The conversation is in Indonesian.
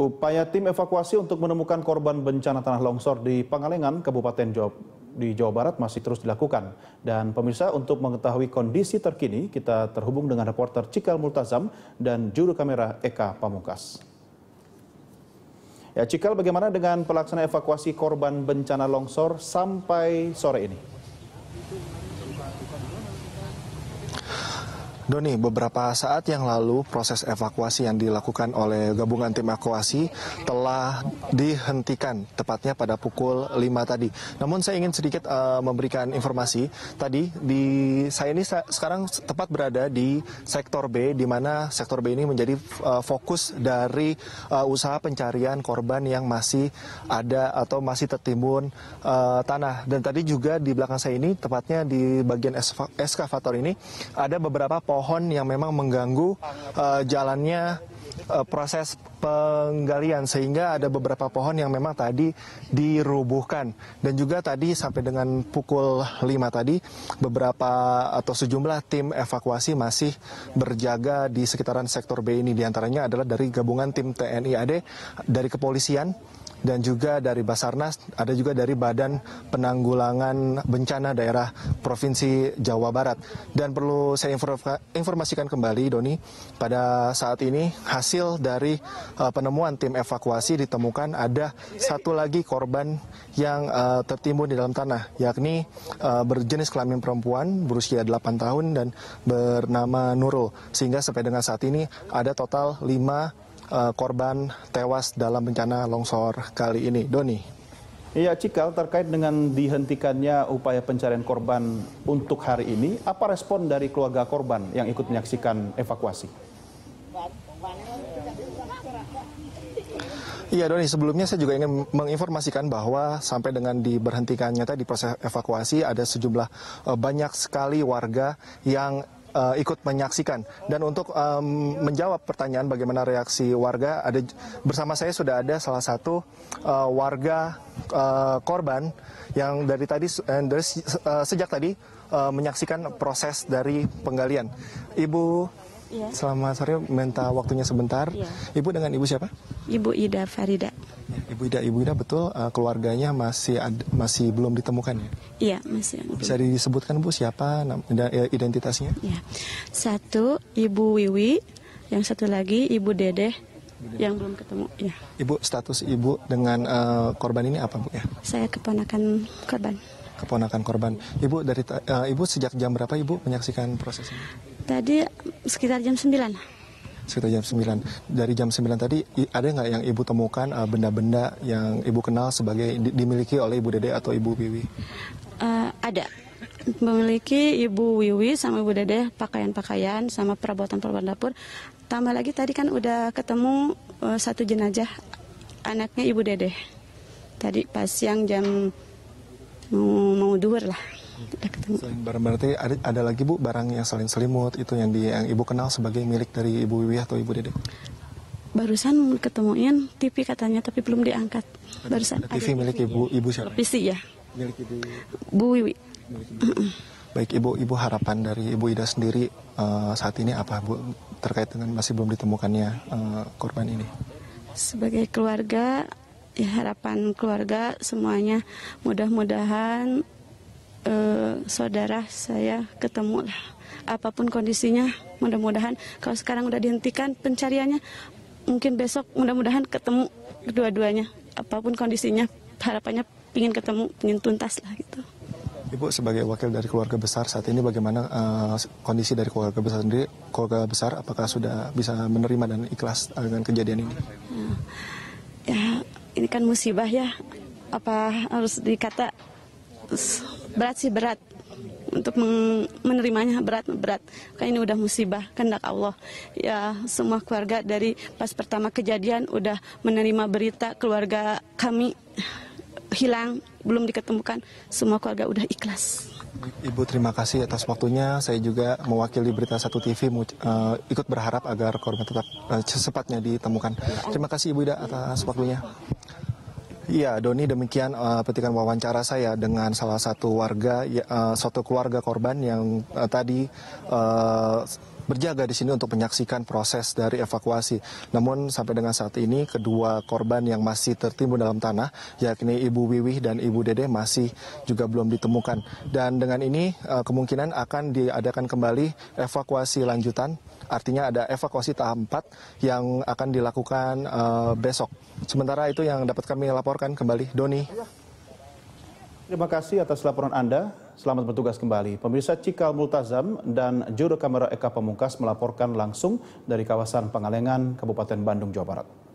Upaya tim evakuasi untuk menemukan korban bencana tanah longsor di Pangalengan, Kabupaten Jawa, di Jawa Barat masih terus dilakukan. Dan pemirsa untuk mengetahui kondisi terkini, kita terhubung dengan reporter Cikal Multazam dan juru kamera Eka Pamungkas. Ya, Cikal bagaimana dengan pelaksana evakuasi korban bencana longsor sampai sore ini? Doni, beberapa saat yang lalu proses evakuasi yang dilakukan oleh gabungan tim evakuasi telah dihentikan tepatnya pada pukul 5 tadi. Namun saya ingin sedikit uh, memberikan informasi tadi di saya ini sekarang tepat berada di sektor B di mana sektor B ini menjadi uh, fokus dari uh, usaha pencarian korban yang masih ada atau masih tertimbun uh, tanah dan tadi juga di belakang saya ini tepatnya di bagian eskavator ini ada beberapa pohon pohon yang memang mengganggu uh, jalannya uh, proses penggalian sehingga ada beberapa pohon yang memang tadi dirubuhkan dan juga tadi sampai dengan pukul 5 tadi beberapa atau sejumlah tim evakuasi masih berjaga di sekitaran sektor B ini diantaranya adalah dari gabungan tim TNI AD dari kepolisian dan juga dari Basarnas, ada juga dari Badan Penanggulangan Bencana Daerah Provinsi Jawa Barat. Dan perlu saya informasikan kembali, Doni, pada saat ini hasil dari eh, penemuan tim evakuasi ditemukan ada satu lagi korban yang eh, tertimbun di dalam tanah, yakni eh, berjenis kelamin perempuan berusia 8 tahun dan bernama Nurul. Sehingga sampai dengan saat ini ada total 5 uh, korban tewas dalam bencana longsor kali ini. Doni. Iya Cikal, terkait dengan dihentikannya upaya pencarian korban untuk hari ini, apa respon dari keluarga korban yang ikut menyaksikan evakuasi? Iya Doni, sebelumnya saya juga ingin menginformasikan bahwa sampai dengan diberhentikannya tadi proses evakuasi ada sejumlah eh, banyak sekali warga yang uh, ikut menyaksikan. Dan untuk um, menjawab pertanyaan bagaimana reaksi warga, ada bersama saya sudah ada salah satu uh, warga uh, korban yang dari tadi uh, dari, sejak tadi uh, menyaksikan proses dari penggalian. Ibu iya. Selamat sore, minta waktunya sebentar. Iya. Ibu dengan ibu siapa? Ibu Ida Farida. Ibu Ida, Ibu Ida betul uh, keluarganya masih ad, masih belum ditemukan ya? Iya, masih. Bisa disebutkan Bu siapa eh, identitasnya? Iya. Satu Ibu Wiwi, yang satu lagi Ibu Dedeh yang belum ketemu ya. Ibu status ibu dengan uh, korban ini apa bu ya? Saya keponakan korban. Keponakan korban. Ibu dari uh, ibu sejak jam berapa ibu menyaksikan proses ini? Tadi sekitar jam 9 sekitar jam 9. Dari jam 9 tadi ada nggak yang ibu temukan eh, benda-benda uh, yang ibu kenal sebagai di, dimiliki oleh ibu Dede atau ibu Wiwi? Uh, ada memiliki Ibu Wiwi sama Ibu dede pakaian-pakaian sama perabotan perabotan dapur. Tambah lagi tadi kan udah ketemu uh, satu jenazah anaknya Ibu dede. Tadi pas siang jam mau, mau duhur lah. Selain barang berarti ada, ada lagi Bu barang yang selain selimut itu yang di yang Ibu kenal sebagai milik dari Ibu Wiwi atau Ibu Dede? Barusan ketemuin TV katanya tapi belum diangkat. Barusan ada TV ada milik TV. Ibu Ibu siapa? PC ya. Milik Ibu. Bu Wiwi. Baik Ibu, Ibu harapan dari Ibu Ida sendiri uh, saat ini apa Bu terkait dengan masih belum ditemukannya uh, korban ini? Sebagai keluarga, ya harapan keluarga semuanya mudah-mudahan eh, saudara saya ketemu lah. Apapun kondisinya, mudah-mudahan kalau sekarang udah dihentikan pencariannya, mungkin besok mudah-mudahan ketemu kedua-duanya. Apapun kondisinya, harapannya ingin ketemu, ingin tuntas lah gitu. Ibu sebagai wakil dari keluarga besar saat ini bagaimana uh, kondisi dari keluarga besar sendiri? Keluarga besar apakah sudah bisa menerima dan ikhlas eh, dengan kejadian ini? Ya, ya, ini kan musibah ya. Apa harus dikata berat sih berat untuk menerimanya berat berat kan ini udah musibah kehendak Allah ya semua keluarga dari pas pertama kejadian udah menerima berita keluarga kami hilang belum diketemukan semua keluarga udah ikhlas Ibu terima kasih atas waktunya. Saya juga mewakili Berita Satu TV uh, eh, ikut berharap agar korban tetap uh, secepatnya ditemukan. Terima kasih Ibu Ida atas waktunya. Iya, Doni demikian uh, petikan wawancara saya dengan salah satu warga, uh, ya, eh, suatu keluarga korban yang uh, tadi uh, berjaga di sini untuk menyaksikan proses dari evakuasi. Namun sampai dengan saat ini kedua korban yang masih tertimbun dalam tanah yakni Ibu Wiwi dan Ibu Dede masih juga belum ditemukan. Dan dengan ini eh, kemungkinan akan diadakan kembali evakuasi lanjutan artinya ada evakuasi tahap 4 yang akan dilakukan eh, besok. Sementara itu yang dapat kami laporkan kembali Doni. Terima kasih atas laporan Anda. Selamat bertugas kembali. Pemirsa Cikal Multazam dan juru kamera Eka Pamungkas melaporkan langsung dari kawasan Pangalengan, Kabupaten Bandung, Jawa Barat.